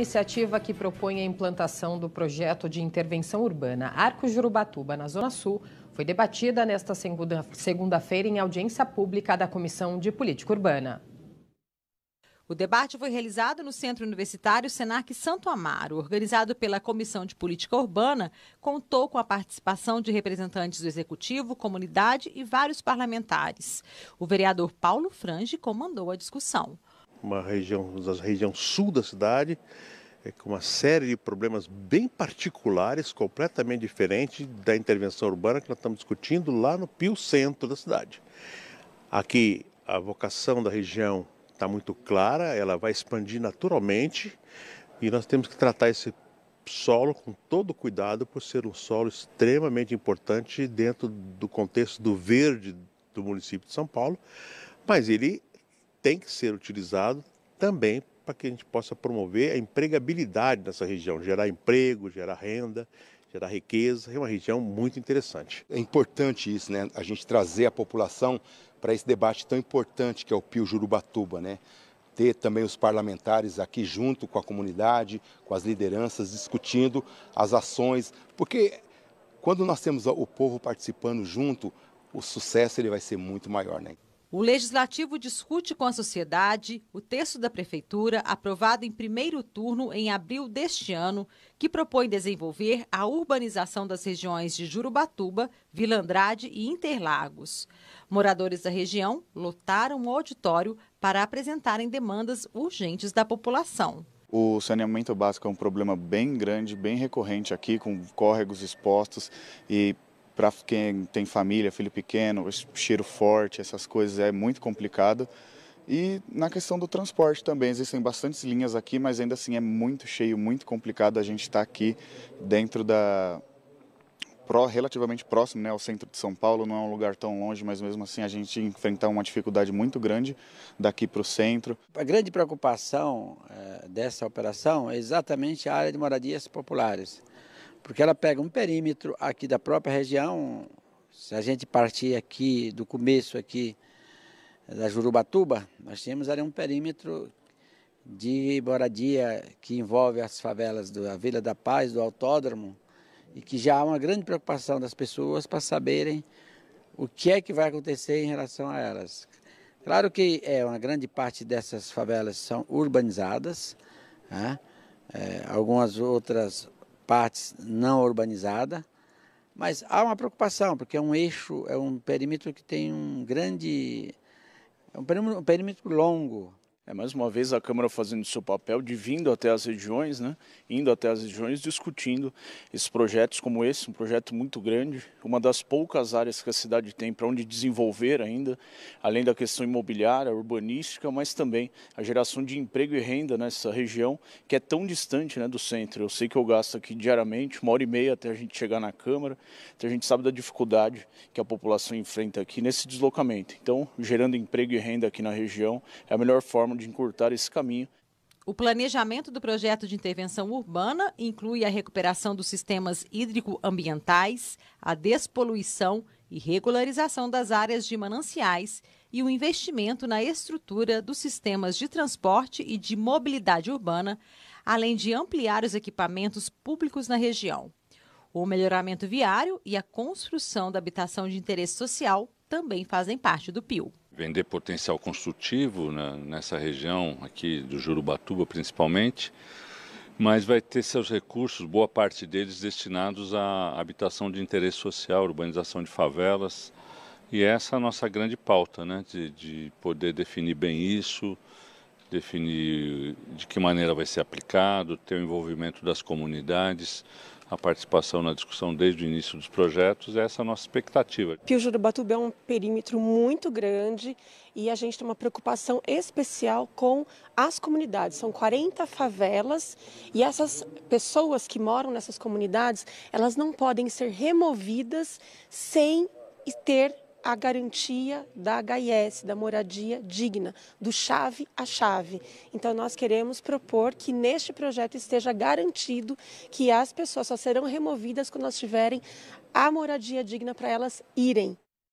iniciativa que propõe a implantação do projeto de intervenção urbana Arco Jurubatuba, na Zona Sul, foi debatida nesta segunda-feira em audiência pública da Comissão de Política Urbana. O debate foi realizado no Centro Universitário Senac Santo Amaro, organizado pela Comissão de Política Urbana, contou com a participação de representantes do Executivo, comunidade e vários parlamentares. O vereador Paulo Frange comandou a discussão uma região, da região sul da cidade, é, com uma série de problemas bem particulares, completamente diferente da intervenção urbana que nós estamos discutindo lá no Pio Centro da cidade. Aqui a vocação da região está muito clara, ela vai expandir naturalmente e nós temos que tratar esse solo com todo cuidado por ser um solo extremamente importante dentro do contexto do verde do município de São Paulo, mas ele tem que ser utilizado também para que a gente possa promover a empregabilidade nessa região, gerar emprego, gerar renda, gerar riqueza. É uma região muito interessante. É importante isso, né? A gente trazer a população para esse debate tão importante que é o Pio Jurubatuba, né? Ter também os parlamentares aqui junto com a comunidade, com as lideranças, discutindo as ações, porque quando nós temos o povo participando junto, o sucesso ele vai ser muito maior, né? O Legislativo discute com a sociedade o texto da Prefeitura, aprovado em primeiro turno em abril deste ano, que propõe desenvolver a urbanização das regiões de Jurubatuba, Vila Andrade e Interlagos. Moradores da região lotaram o auditório para apresentarem demandas urgentes da população. O saneamento básico é um problema bem grande, bem recorrente aqui, com córregos expostos e para quem tem família, filho pequeno, cheiro forte, essas coisas é muito complicado. E na questão do transporte também, existem bastantes linhas aqui, mas ainda assim é muito cheio, muito complicado a gente estar tá aqui dentro da, relativamente próximo né, ao centro de São Paulo, não é um lugar tão longe, mas mesmo assim a gente enfrentar uma dificuldade muito grande daqui para o centro. A grande preocupação eh, dessa operação é exatamente a área de moradias populares porque ela pega um perímetro aqui da própria região. Se a gente partir aqui do começo aqui eh, da Jurubatuba, nós temos ali um perímetro de moradia que envolve as favelas da Vila da Paz, do Autódromo, e que já há uma grande preocupação das pessoas para saberem o que é que vai acontecer em relação a elas. Claro que é uma grande parte dessas favelas são urbanizadas, né? é, algumas outras partes não urbanizada, mas há uma preocupação, porque é um eixo, é um perímetro que tem um grande. É um perímetro, um perímetro longo. É mais uma vez a Câmara fazendo seu papel de vindo até as regiões, né? indo até as regiões, discutindo esses projetos como esse, um projeto muito grande, uma das poucas áreas que a cidade tem para onde desenvolver ainda, além da questão imobiliária, urbanística, mas também a geração de emprego e renda nessa região que é tão distante né, do centro. Eu sei que eu gasto aqui diariamente, uma hora e meia até a gente chegar na Câmara, até a gente sabe da dificuldade que a população enfrenta aqui nesse deslocamento. Então, gerando emprego e renda aqui na região é a melhor forma de encurtar esse caminho. O planejamento do projeto de intervenção urbana inclui a recuperação dos sistemas hídrico-ambientais, a despoluição e regularização das áreas de mananciais e o investimento na estrutura dos sistemas de transporte e de mobilidade urbana, além de ampliar os equipamentos públicos na região. O melhoramento viário e a construção da habitação de interesse social também fazem parte do PIL vender potencial construtivo na, nessa região aqui do Jurubatuba principalmente, mas vai ter seus recursos, boa parte deles destinados à habitação de interesse social, urbanização de favelas, e essa é a nossa grande pauta, né, de, de poder definir bem isso, definir de que maneira vai ser aplicado, ter o envolvimento das comunidades, a participação na discussão desde o início dos projetos, essa é a nossa expectativa. Pio Jurubatuba é um perímetro muito grande e a gente tem uma preocupação especial com as comunidades. São 40 favelas e essas pessoas que moram nessas comunidades, elas não podem ser removidas sem ter a garantia da HIS, da moradia digna, do chave a chave. Então, nós queremos propor que neste projeto esteja garantido que as pessoas só serão removidas quando nós tiverem a moradia digna para elas irem.